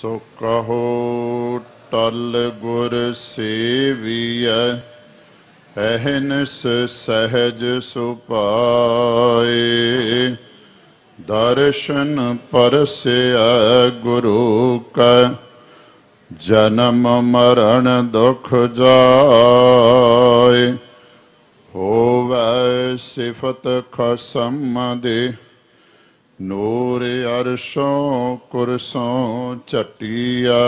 ਸੋ ਕਹੋ ਟਲ ਗੁਰ ਸੇਵੀਐ ਅਹਨਸ ਸਹਜ ਸੁਪਾਏ ਦਰਸ਼ਨ ਪਰਸਿਆ ਗੁਰੂ ਕਾ ਜਨਮ ਮਰਨ ਦੁਖ ਜਾਏ ਹੋਵੇ ਸਿਫਤ ਖਸਮ ਦੇ ਨੂਰ ਅਰਸ਼ੋਂ ਕੁਰਸੋਂ ਛਟਿਆ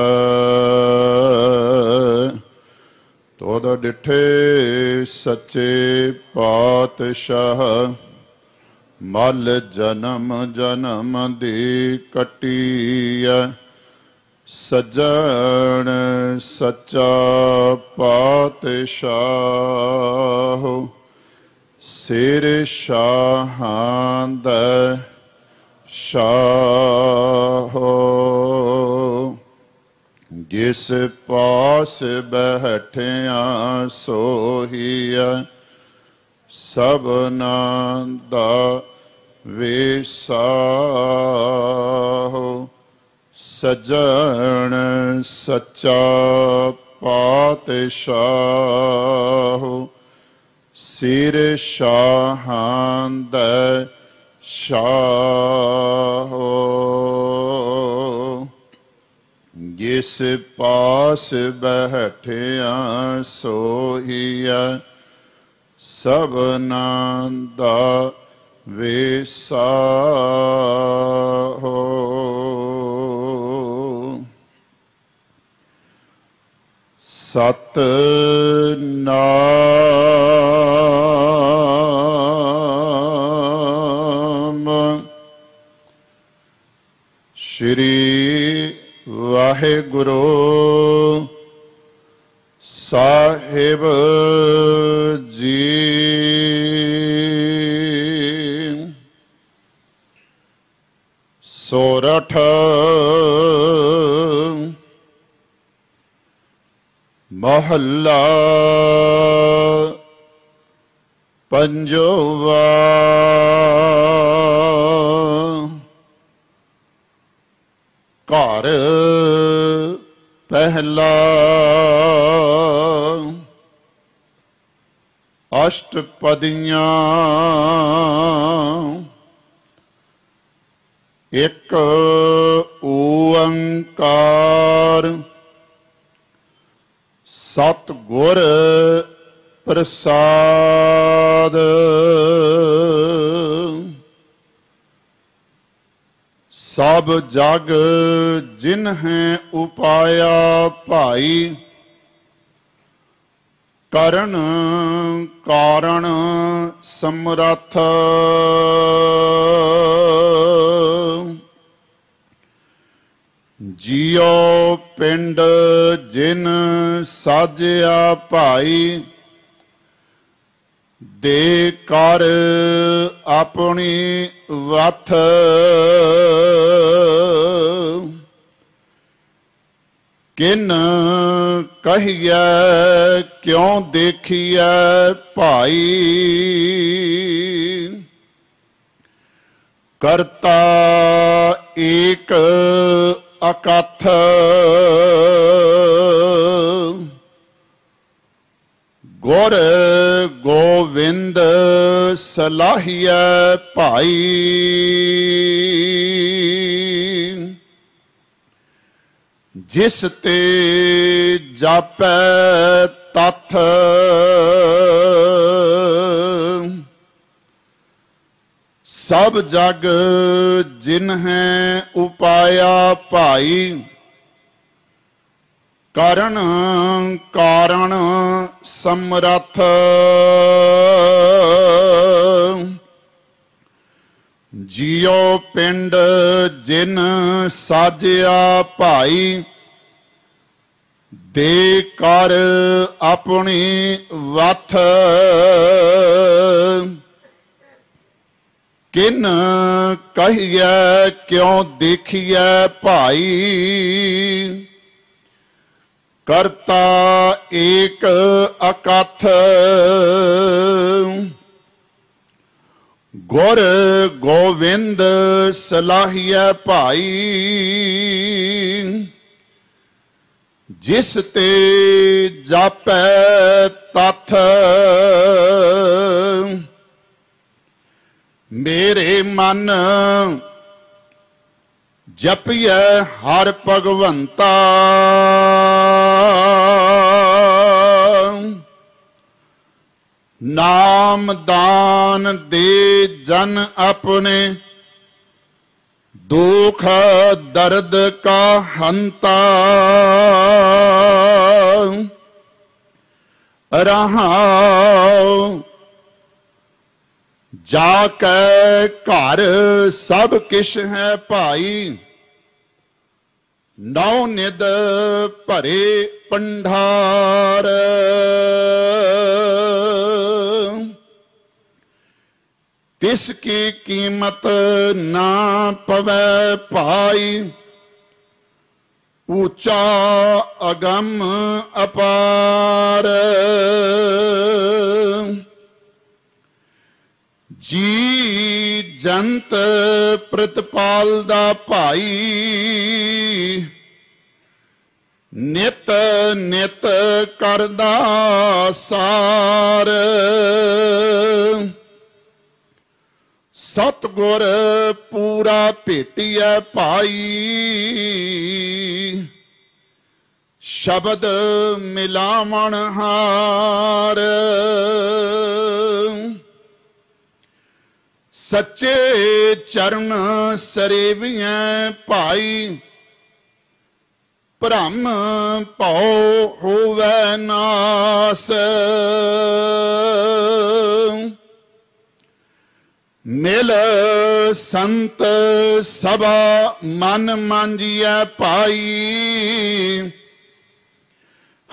ਤੋਦ ਡਿਠੇ ਸੱਚੇ ਪਾਤਸ਼ਾਹ ਮਲ ਜਨਮ ਜਨਮ ਦੀ ਕਟੀਆ ਸਜਣ ਸੱਚਾ ਪਾਤਸ਼ਾਹ ਸਿਰ ਸ਼ਾਹਾਂ ਦਾ ਸ਼ਾਹੋ ਜਿਸ ਪਾਸ ਬਹਿਠਿਆ ਸੋਹੀਐ ਸਭਨਾ ਦਾ ਵੇਸਾਹੋ ਸਜਣ ਸੱਚਾ ਪਾਤਸ਼ਾਹ ਸਿਰ ਸ਼ਾਹਾਂ ਦਾ ਸ਼ਾਹੋ ਜਿਸ ਪਾਸ ਬਹਿਠਿਆ ਸੋਹੀਐ ਸਭਨਾ ਦਾ ਵਿਸਾਹੋ ਸਤ ਨਾਮ ਸ਼੍ਰੀ ਵਾਹਿਗੁਰੂ ਸਾਹਿਬ ਜੀ ਸੋਰਠ ਮਹੱਲਾ ਪੰਜਵਾ ਘਰ ਪਹਿਲਾ ਅਸ਼ਟਪਦੀਆਂ ਇੱਕ ਓੰਕਾਰ ਸਤ ਗੁਰ ਪ੍ਰਸਾਦ ਸਭ ਜਗ ਜਿਨ ਹੈ ਉਪਾਇਆ ਭਾਈ ਕਰਨ ਕਾਰਣ ਸਮਰਥ ਜੀਓ ਪਿੰਡ ਜਿਨ ਸਾਜਿਆ ਭਾਈ ਦੇ ਕਰ ਆਪਣੀ ਵਥ ਕਿਨ ਕਹੀਐ ਕਿਉ ਦੇਖੀਐ ਭਾਈ ਕਰਤਾ ਏਕ ਅਕਥ ਗੁਰ ਗੋਵਿੰਦ ਸਲਾਹੀਐ ਭਾਈ ਜਿਸ ਤੇ ਜਾਪੈ ਤਤ ਸਭ ਜਗ ਜਿਨ ਹੈ ਉਪਾਇਆ ਭਾਈ ਕਰਨ ਕਾਰਣ ਸਮਰਥ ਜਿਉ ਪਿੰਡ ਜਿਨ ਸਾਜਿਆ ਭਾਈ ਦੇ ਕਰ ਆਪਣੀ ਵਥ ਕਿਨ ਕਹੀਐ ਕਿਉ ਦੇਖੀਐ ਭਾਈ ਕਰਤਾ ਏਕ ਅਕਥ ਗੁਰ ਗੋਵਿੰਦ ਸਲਾਹੀਐ ਭਾਈ ਜਿਸ ਤੇ ਜਾਪੈ ਤਥ ਮੇਰੇ ਮਨ ਜਪਿਐ ਹਰ ਭਗਵੰਤਾ ਨਾਮ ਦਾਨ ਦੇ ਜਨ ਆਪਣੇ ਦੁਖ ਦਰਦ ਕਾ ਹੰਤਾ ਰਹਾਉ जाके घर सब किश है भाई नौ निद भरे पंडार तिसकी कीमत ना पवे पाई ऊंचा अगम अपार ਜੀ ਜੰਤ ਪ੍ਰਤਪਾਲ ਦਾ ਭਾਈ ਨਿਤ ਨਿਤ ਕਰਦਾ ਸਾਰ ਸਤਗੁਰ ਪੂਰਾ ਭੇਟਿਐ ਭਾਈ ਸ਼ਬਦ ਮਿਲਾਵਣ ਹਾਰ ਸੱਚੇ ਚਰਨ ਸਰੇਵੀਆਂ ਭਾਈ ਭ੍ਰਮ ਭਉ ਹੋਵੈ ਨਾਸ ਮਿਲ ਸੰਤ ਸਭਾ ਮਨ ਮਾਂਜੀਐ ਪਾਈ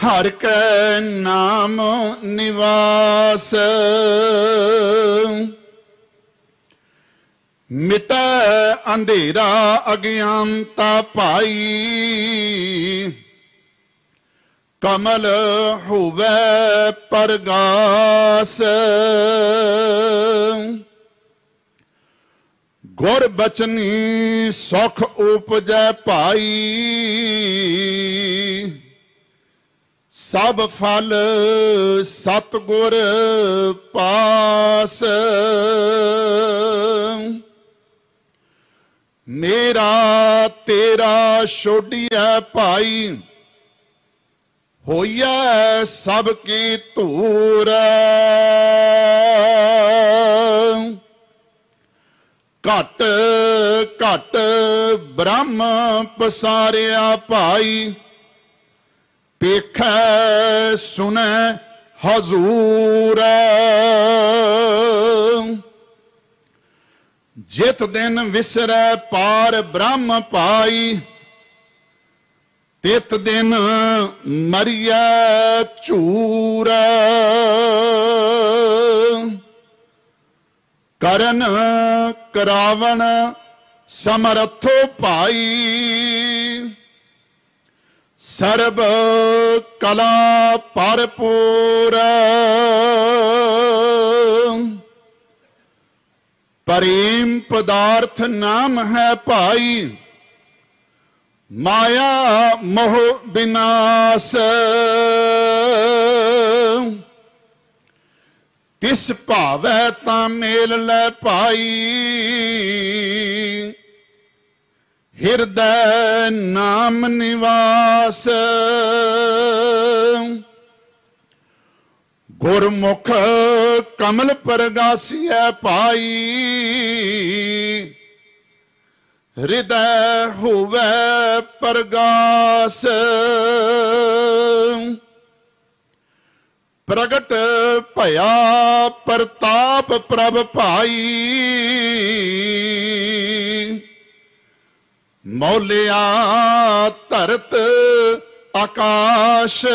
ਹਰ ਕੈ ਨਾਮ ਨਿਵਾਸ ਮਿਟੈ ਅੰਧੇਰਾ ਅਗਿਆਨਤਾ ਭਾਈ ਕਮਲ ਹੋਵੇ ਪਰਗਾਸ ਗੁਰ ਬਚਨੀ ਸੁਖ ਉਪਜੈ ਭਾਈ ਸਭ ਫਲ ਸਤ ਗੁਰ ਪਾਸ ਮੇਰਾ ਤੇਰਾ ਛੋਡੀਐ ਭਾਈ ਹੋਈਐ ਸਭ ਕੀ ਧੂਰ ਘਟ ਘਟ ਬ੍ਰਹਮ ਪਸਾਰਿਆ ਭਾਈ ਪੇਖੈ ਸੁਨੈ ਹਜ਼ੂਰ ਜਿਤ ਦਿਨ ਵਿਸਰੈ ਪਾਰ ਬ੍ਰਹਮ ਪਾਈ ਤਿਤ ਦਿਨ ਮਰੀਐ ਝੂਰ ਕਰਨ ਕਰਾਵਣ ਸਮਰਥੋ ਭਾਈ ਸਰਬ ਕਲਾ ਪਰਪੂਰ ਪ੍ਰੇਮ ਪਦਾਰਥ ਨਾਮ ਹੈ ਭਾਈ ਮਾਇਆ ਮੋਹ ਬਿਨਾਸ਼ ਤਿਸ ਭਾਵੈ ਤਾਂ ਮੇਲ ਲੈ ਭਾਈ ਹਿਰਦੈ ਨਾਮ ਨਿਵਾਸ ਗੁਰਮੁਖ ਕਮਲ ਪਰਗਾਸੀਐ ਪਾਈ ਹਿਰਦੈ ਹੋਵੇ ਪਰਗਾਸ ਪ੍ਰਗਟ ਭਇਆ ਪ੍ਰਤਾਪ ਪ੍ਰਭ ਭਾਈ ਮੌਲਿਆ ਧਰਤ ਆਕਾਸ਼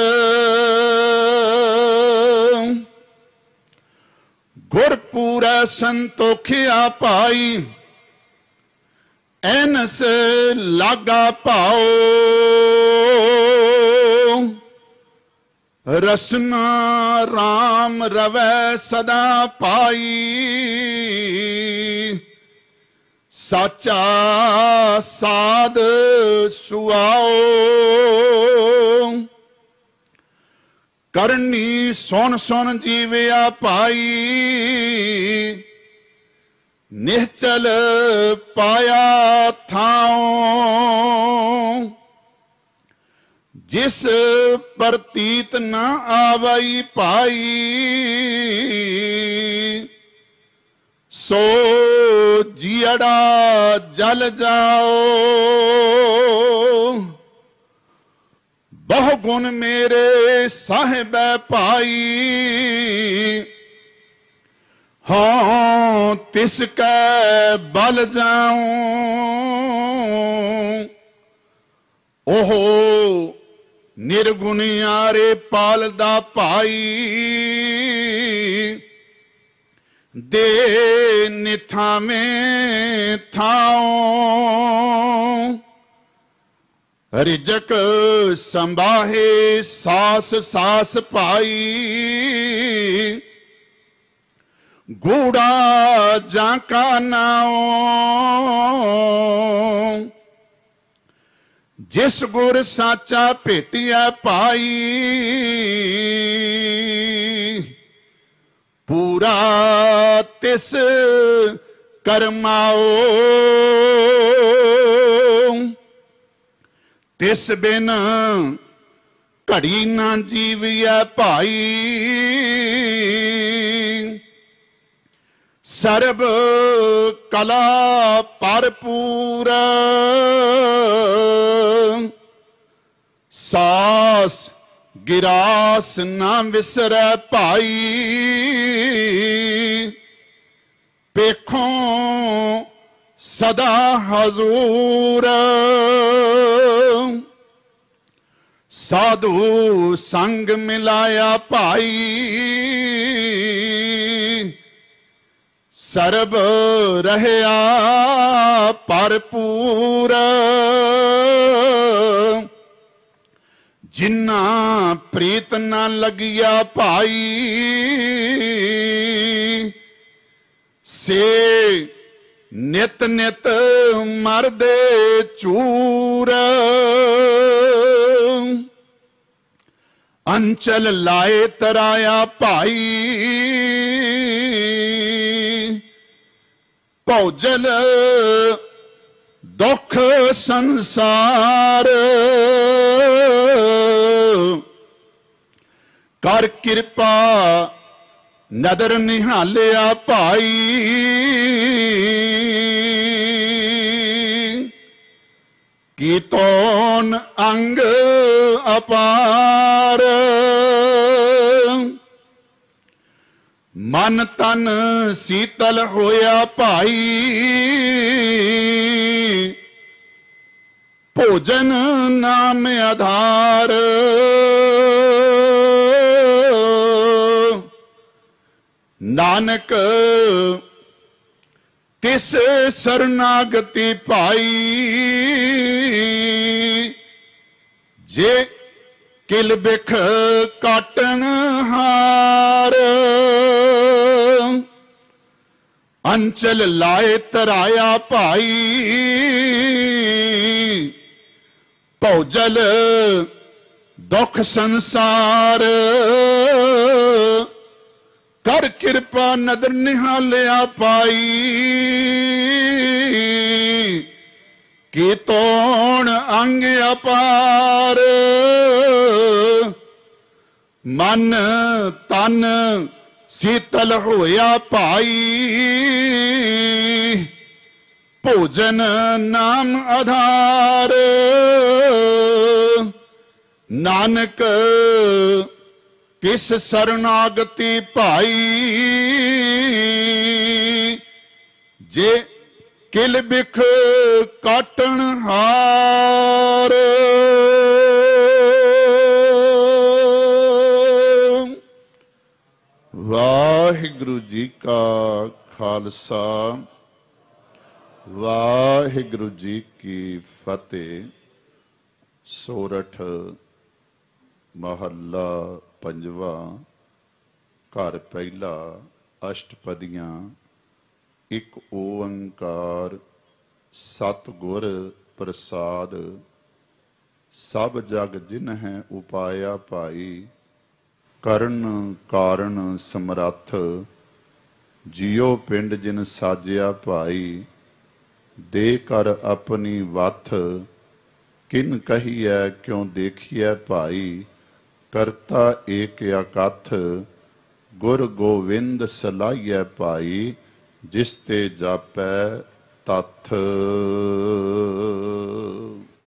ਗੁਰਪੂਰੈ ਸੰਤੋਖਿਆ ਪਾਈ ਐਨਸ ਲਾਗਾ ਭਾਉ ਰਸਨਾ RAM ਰਵੈ ਸਦਾ ਪਾਈ ਸਾਚਾ ਸਾਧ ਸੁਆਓ ਕਰਨੀ ਸੁਣ ਸੁਣ ਜੀਵਿਆ ਭਾਈ ਨਿਹਚਲ ਪਾਇਆ ਥਾਉ ਜਿਸ ਪ੍ਰਤੀਤ ਨਾ ਆਵਈ ਭਾਈ ਸੋ ਜੀੜਾ ਜਲ ਜਾਓ ਬਹੁ ਗੁਣ ਮੇਰੇ ਸਾਹਿਬੈ ਭਾਈ ਹਾਂ ਤਿਸ ਕੈ ਬਲ ਜਾਉ ਓਹੋ ਨਿਰਗੁਣ ਆਰੇ ਪਾਲ ਭਾਈ ਦੇ ਨਿਥਾਵੇਂ ਥਾਉ ਰਿਜਕ ਸੰਭਾਹੇ ਸਾਸ ਸਾਸ ਭਾਈ ਗੂੜਾ ਜਾਂ ਕਾ ਨਾਉ ਜਿਸ ਗੁਰ ਸਾਚਾ ਭੇਟਿਆ ਪਾਈ ਪੂਰਾ ਤਿਸ ਕਰਮਾਓ ਤਿਸ ਬਿਨ ਘੜੀ ਨਾ ਜੀਵਿਆ ਭਾਈ ਸਰਬ ਕਲਾ ਪਰਪੂਰਾ ਸਾਸ ਗਿਰਾਸ ਨਾ ਵਿਸਰੈ ਭਾਈ ਪੇਖੋਂ ਸਦਾ ਹਜ਼ੂਰ ਸਾਧੂ ਸੰਗ ਮਿਲਾਇਆ ਭਾਈ ਸਰਬ ਰਹਿਆ ਪਰਪੂਰ ਜਿੰਨਾ ਪ੍ਰੀਤ ਨਾ ਲੱਗਿਆ ਭਾਈ ਸੇ ਨਿਤ ਨਿਤ ਮਰਦੇ ਚੂਰ ਅੰਚਲ ਲਾਏ ਤਰਾਇਆ ਭਾਈ ਭੌਜਲ ਦੁੱਖ ਸੰਸਾਰ ਕਰ ਕਿਰਪਾ ਨਦਰ ਨਿਹਾਲਿਆ ਭਾਈ ਤੋਂ ਅੰਗ ਅਪਾਰ ਮਨ ਤਨ ਸੀਤਲ ਹੋਇਆ ਭਾਈ ਭੋਜਨ ਨਾਮ ਆਧਾਰ ਨਾਨਕ ਤਿਸ ਸਰਨਾਗਤੀ ਭਾਈ ਜੇ ਕਿਲ ਬਿਖ ਕਾਟਣ ਹਾਰ ਅੰਚਲ ਲਾਏ ਤਰਾਇਆ ਭਾਈ ਭੌਜਲ ਦੁਖ ਸੰਸਾਰ ਕਰ ਕਿਰਪਾ ਨਦਰ ਨਿਹਾਲਿਆ ਪਾਈ ਕੀ ਤੋਣ ਅੰਗ ਅਪਾਰ ਮਨ ਤਨ ਸੀਤਲ ਹੋਇਆ ਭਾਈ ਭੋਜਨ ਨਾਮ ਆਧਾਰ ਨਾਨਕ ਕਿਸ ਸਰਨਾਗਤੀ ਭਾਈ ਜੇ ਕਿਲ ਬਿਖ ਕਾਟਣ ਹਾਰ ਵਾਹਿਗੁਰੂ ਜੀ ਕਾ ਖਾਲਸਾ ਵਾਹਿਗੁਰੂ ਜੀ ਕੀ ਫਤਿਹ ਸੋਰਠ ਮਹੱਲਾ ਪੰਜਵਾ ਘਰ ਪਹਿਲਾ ਅਸ਼ਟਪਦੀਆਂ ਇੱਕ ਓੰਕਾਰ ਸਤ ਗੁਰ ਪ੍ਰਸਾਦ ਸਭ ਜਗ ਜਿਨ ਹੈ ਉਪਾਇਆ ਭਾਈ ਕਰਨ ਕਾਰਨ ਸਮਰੱਥ ਜਿਉ ਪਿੰਡ ਜਿਨ ਸਾਜਿਆ ਭਾਈ ਦੇ ਕਰ ਆਪਣੀ ਵਥ ਕਿਨ ਕਹੀਐ ਕਿਉ ਦੇਖੀਐ ਭਾਈ ਕਰਤਾ ਏਕ ਅਕਥ ਗੁਰ ਗੋਵਿੰਦ ਸਲਾਈਐ ਭਾਈ ਜਿਸ ਤੇ ਜਾਪੈ ਤਤ